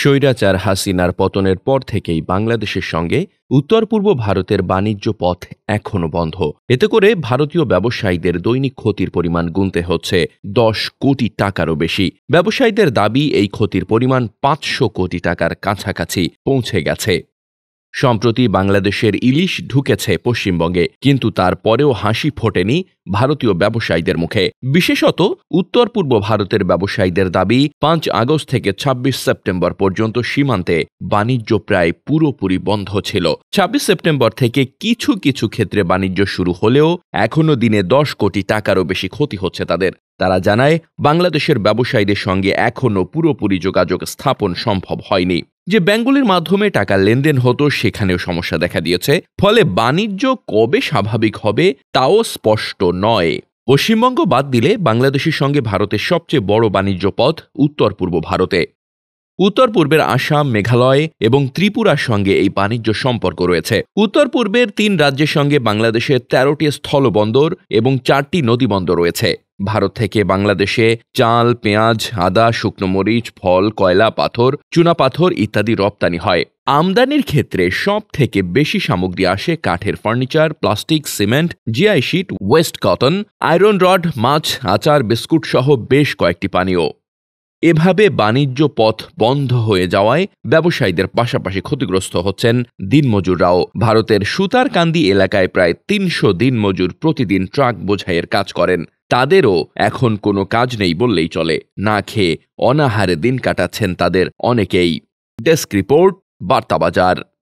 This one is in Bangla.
স্বৈরাচার হাসিনার পতনের পর থেকেই বাংলাদেশের সঙ্গে উত্তর পূর্ব ভারতের বাণিজ্য পথ এখনও বন্ধ এতে করে ভারতীয় ব্যবসায়ীদের দৈনিক ক্ষতির পরিমাণ গুনতে হচ্ছে দশ কোটি টাকারও বেশি ব্যবসায়ীদের দাবি এই ক্ষতির পরিমাণ পাঁচশো কোটি টাকার কাছাকাছি পৌঁছে গেছে সম্প্রতি বাংলাদেশের ইলিশ ঢুকেছে পশ্চিমবঙ্গে কিন্তু তার পরেও হাসি ফোটেনি ভারতীয় ব্যবসায়ীদের মুখে বিশেষত উত্তর পূর্ব ভারতের ব্যবসায়ীদের দাবি পাঁচ আগস্ট থেকে ২৬ সেপ্টেম্বর পর্যন্ত সীমান্তে বাণিজ্য প্রায় পুরোপুরি বন্ধ ছিল ২৬ সেপ্টেম্বর থেকে কিছু কিছু ক্ষেত্রে বাণিজ্য শুরু হলেও এখনও দিনে দশ কোটি টাকারও বেশি ক্ষতি হচ্ছে তাদের তারা জানায় বাংলাদেশের ব্যবসায়ীদের সঙ্গে এখনও পুরোপুরি যোগাযোগ স্থাপন সম্ভব হয়নি যে ব্যাঙ্কগুলির মাধ্যমে টাকা লেনদেন হতো সেখানেও সমস্যা দেখা দিয়েছে ফলে বাণিজ্য কবে স্বাভাবিক হবে তাও স্পষ্ট নয় পশ্চিমবঙ্গ বাদ দিলে বাংলাদেশের সঙ্গে ভারতের সবচেয়ে বড় বাণিজ্য পথ উত্তর পূর্ব ভারতে উত্তর পূর্বের আসাম মেঘালয় এবং ত্রিপুরার সঙ্গে এই বাণিজ্য সম্পর্ক রয়েছে উত্তর পূর্বের তিন রাজ্যের সঙ্গে বাংলাদেশের তেরোটি স্থলবন্দর এবং চারটি নদীবন্দর রয়েছে ভারত থেকে বাংলাদেশে চাল পেঁয়াজ আদা শুকনো মরিচ ফল কয়লা পাথর চুনাপাথর ইত্যাদি রপ্তানি হয় আমদানির ক্ষেত্রে সব থেকে বেশি সামগ্রী আসে কাঠের furniture plastic cement GI sheet waste cotton iron rod মাছ আচার বিস্কুট সহ বেশ কয়েকটি পানীয় এভাবে বাণিজ্য পথ বন্ধ হয়ে যাওয়ায় ব্যবসায়ীদের পাশাপাশি ক্ষতিগ্রস্ত হচ্ছেন দিনমজুররাও ভারতের সুতারকান্দি এলাকায় প্রায় তিনশো দিনমজুর প্রতিদিন ট্রাক বোঝাইয়ের কাজ করেন তাদেরও এখন কোনো কাজ নেই বললেই চলে না খেয়ে অনাহারে দিন কাটাচ্ছেন তাদের অনেকেই ডেস্ক রিপোর্ট বার্তাবাজার